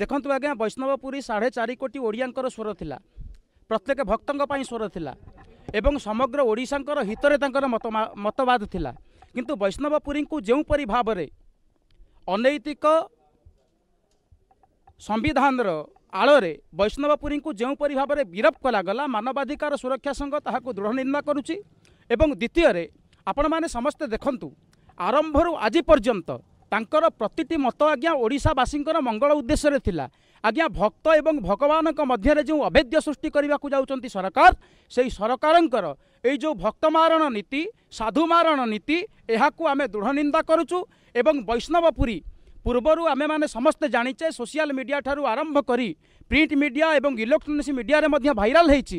ଦେଖନ୍ତୁ ଆଜ୍ଞା ବୈଷ୍ଣବପୁରୀ ସାଢ଼େ ଚାରି କୋଟି ଓଡ଼ିଆଙ୍କର ସ୍ୱର ଥିଲା ପ୍ରତ୍ୟେକ ଭକ୍ତଙ୍କ ପାଇଁ ସ୍ୱର ଥିଲା ଏବଂ ସମଗ୍ର ଓଡ଼ିଶାଙ୍କର ହିତରେ ତାଙ୍କର ମତବାଦ ଥିଲା କିନ୍ତୁ ବୈଷ୍ଣବପୁରୀଙ୍କୁ ଯେଉଁପରି ଭାବରେ ଅନୈତିକ ସମ୍ବିଧାନର ଆଳରେ ବୈଷ୍ଣବପୁରୀଙ୍କୁ ଯେଉଁପରି ଭାବରେ ବିରୋପ କରାଗଲା ମାନବାଧିକାର ସୁରକ୍ଷା ସଂଘ ତାହାକୁ ଦୃଢ଼ ନିନ୍ଦା କରୁଛି ଏବଂ ଦ୍ୱିତୀୟରେ ଆପଣମାନେ ସମସ୍ତେ ଦେଖନ୍ତୁ ଆରମ୍ଭରୁ ଆଜି ପର୍ଯ୍ୟନ୍ତ ତାଙ୍କର ପ୍ରତିଟି ମତ ଆଜ୍ଞା ଓଡ଼ିଶାବାସୀଙ୍କର ମଙ୍ଗଳ ଉଦ୍ଦେଶ୍ୟରେ ଥିଲା ଆଜ୍ଞା ଭକ୍ତ ଏବଂ ଭଗବାନଙ୍କ ମଧ୍ୟରେ ଯେଉଁ ଅଭେଦ୍ୟ ସୃଷ୍ଟି କରିବାକୁ ଯାଉଛନ୍ତି ସରକାର ସେହି ସରକାରଙ୍କର ଏଇ ଯେଉଁ ଭକ୍ତ ମାରଣ ନୀତି ସାଧୁ ମାରଣ ନୀତି ଏହାକୁ ଆମେ ଦୃଢ଼ ନିନ୍ଦା କରୁଛୁ ଏବଂ ବୈଷ୍ଣବପୁରୀ ପୂର୍ବରୁ ଆମେମାନେ ସମସ୍ତେ ଜାଣିଛେ ସୋସିଆଲ ମିଡ଼ିଆ ଠାରୁ ଆରମ୍ଭ କରି ପ୍ରିଣ୍ଟ ମିଡ଼ିଆ ଏବଂ ଇଲେକ୍ଟ୍ରୋନିକ୍ସ ମିଡ଼ିଆରେ ମଧ୍ୟ ଭାଇରାଲ ହୋଇଛି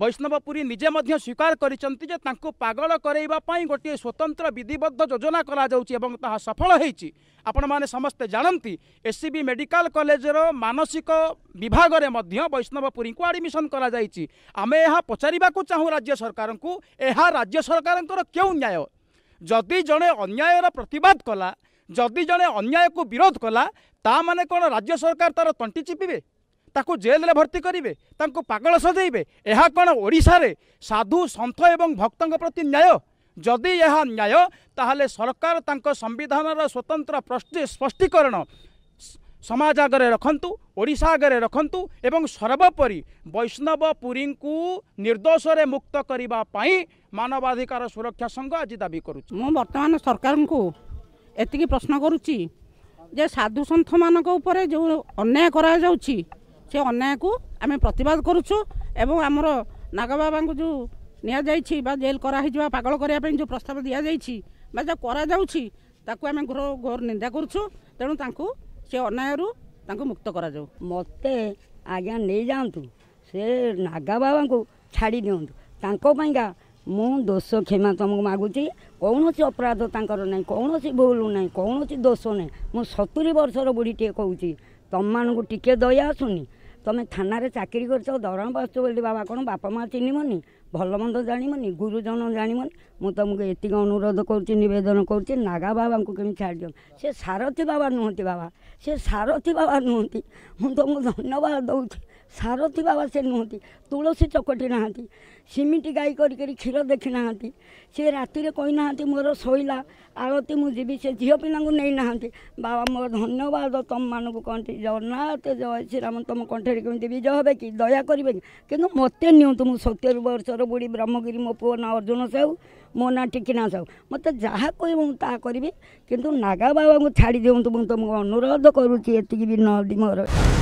ବୈଷ୍ଣବପୁରୀ ନିଜେ ମଧ୍ୟ ସ୍ୱୀକାର କରିଛନ୍ତି ଯେ ତାଙ୍କୁ ପାଗଳ କରାଇବା ପାଇଁ ଗୋଟିଏ ସ୍ୱତନ୍ତ୍ର ବିଧିବଦ୍ଧ ଯୋଜନା କରାଯାଉଛି ଏବଂ ତାହା ସଫଳ ହୋଇଛି ଆପଣମାନେ ସମସ୍ତେ ଜାଣନ୍ତି ଏସ୍ସିବି ମେଡ଼ିକାଲ କଲେଜର ମାନସିକ ବିଭାଗରେ ମଧ୍ୟ ବୈଷ୍ଣବପୁରୀଙ୍କୁ ଆଡ଼ମିସନ୍ କରାଯାଇଛି ଆମେ ଏହା ପଚାରିବାକୁ ଚାହୁଁ ରାଜ୍ୟ ସରକାରଙ୍କୁ ଏହା ରାଜ୍ୟ ସରକାରଙ୍କର କେଉଁ ନ୍ୟାୟ ଯଦି ଜଣେ ଅନ୍ୟାୟର ପ୍ରତିବାଦ କଲା ଯଦି ଜଣେ ଅନ୍ୟାୟକୁ ବିରୋଧ କଲା ତା'ମାନେ କ'ଣ ରାଜ୍ୟ ସରକାର ତା'ର ତଣ୍ଟି ଚିପିବେ ତାକୁ ଜେଲରେ ଭର୍ତ୍ତି କରିବେ ତାଙ୍କୁ ପାଗଳ ସଜେଇବେ ଏହା କ'ଣ ଓଡ଼ିଶାରେ ସାଧୁ ସନ୍ଥ ଏବଂ ଭକ୍ତଙ୍କ ପ୍ରତି ନ୍ୟାୟ ଯଦି ଏହା ନ୍ୟାୟ ତାହେଲେ ସରକାର ତାଙ୍କ ସମ୍ବିଧାନର ସ୍ୱତନ୍ତ୍ର ସ୍ପଷ୍ଟୀକରଣ ସମାଜ ଆଗରେ ରଖନ୍ତୁ ଓଡ଼ିଶା ଆଗରେ ରଖନ୍ତୁ ଏବଂ ସର୍ବୋପରି ବୈଷ୍ଣବ ପୁରୀଙ୍କୁ ନିର୍ଦ୍ଦୋଷରେ ମୁକ୍ତ କରିବା ପାଇଁ ମାନବାଧିକାର ସୁରକ୍ଷା ସଂଘ ଆଜି ଦାବି କରୁଛି ମୁଁ ବର୍ତ୍ତମାନ ସରକାରଙ୍କୁ ଏତିକି ପ୍ରଶ୍ନ କରୁଛି ଯେ ସାଧୁସନ୍ଥମାନଙ୍କ ଉପରେ ଯେଉଁ ଅନ୍ୟାୟ କରାଯାଉଛି ସେ ଅନ୍ୟାୟକୁ ଆମେ ପ୍ରତିବାଦ କରୁଛୁ ଏବଂ ଆମର ନାଗବାବାଙ୍କୁ ଯେଉଁ ନିଆଯାଇଛି ବା ଜେଲ୍ କରାହେଇଯିବା ପାଗଳ କରିବା ପାଇଁ ଯେଉଁ ପ୍ରସ୍ତାବ ଦିଆଯାଇଛି ବା ଯାହା କରାଯାଉଛି ତାକୁ ଆମେ ଘୋର ଘୋର ନିନ୍ଦା କରୁଛୁ ତେଣୁ ତାଙ୍କୁ ସେ ଅନ୍ୟାୟରୁ ତାଙ୍କୁ ମୁକ୍ତ କରାଯାଉ ମୋତେ ଆଜ୍ଞା ନେଇଯାଆନ୍ତୁ ସେ ନାଗବାବାଙ୍କୁ ଛାଡ଼ି ଦିଅନ୍ତୁ ତାଙ୍କ ପାଇଁକା ମୁଁ ଦୋଷ କ୍ଷମା ତୁମକୁ ମାଗୁଛି କୌଣସି ଅପରାଧ ତାଙ୍କର ନାହିଁ କୌଣସି ଭୁଲ ନାହିଁ କୌଣସି ଦୋଷ ନାହିଁ ମୁଁ ସତୁରୀ ବର୍ଷର ବୁଢ଼ୀଟିଏ କହୁଛି ତୁମମାନଙ୍କୁ ଟିକିଏ ଦୟା ଆସୁନି ତୁମେ ଥାନାରେ ଚାକିରି କରିଛ ଦରମା ପାଉଛ ବୋଲି ବାବା କ'ଣ ବାପା ମାଆ ଚିହ୍ନିବନି ଭଲ ମନ୍ଦ ଜାଣିବନି ଗୁରୁଜନ ଜାଣିବନି ମୁଁ ତୁମକୁ ଏତିକି ଅନୁରୋଧ କରୁଛି ନିବେଦନ କରୁଛି ନାଗା ବାବାଙ୍କୁ କେମିତି ଛାଡ଼ି ଦିଅ ସେ ସାରଥୀ ବାବା ନୁହନ୍ତି ବାବା ସେ ସାରଥୀ ବାବା ନୁହନ୍ତି ମୁଁ ତୁମକୁ ଧନ୍ୟବାଦ ଦେଉଛି ସାରଥୀ ବାବା ସେ ନୁହନ୍ତି ତୁଳସୀ ଚକଟି ନାହାନ୍ତି ସିମିତି ଗାଈ କରିକରି କ୍ଷୀର ଦେଖିନାହାନ୍ତି ସେ ରାତିରେ କହିନାହାନ୍ତି ମୋର ଶୋଇଲା ଆଳତି ମୁଁ ଯିବି ସେ ଝିଅ ପିଲାଙ୍କୁ ନେଇନାହାନ୍ତି ବାବା ମୋର ଧନ୍ୟବାଦ ତୁମମାନଙ୍କୁ କଣ୍ଠି ଜଗନ୍ନାଥ ଜୟ ଶ୍ରୀରାମ ତୁମ କଣ୍ଠରେ କେମିତି ବିଜୟ ହେବେ କି ଦୟା କରିବେ କି କିନ୍ତୁ ମୋତେ ନିଅନ୍ତୁ ମୁଁ ସତୁରି ବର୍ଷର ବୁଢ଼ୀ ବ୍ରହ୍ମଗିରି ମୋ ପୁଅ ନାଁ ଅର୍ଜୁନ ସାହୁ ମୋ ନାଁ ଟିକିନା ସାହୁ ମୋତେ ଯାହା କହିବ ମୁଁ ତାହା କରିବି କିନ୍ତୁ ନାଗା ବାବାଙ୍କୁ ଛାଡ଼ି ଦିଅନ୍ତୁ ମୁଁ ତୁମକୁ ଅନୁରୋଧ କରୁଛି ଏତିକି ବି ନଦୀ ମୋର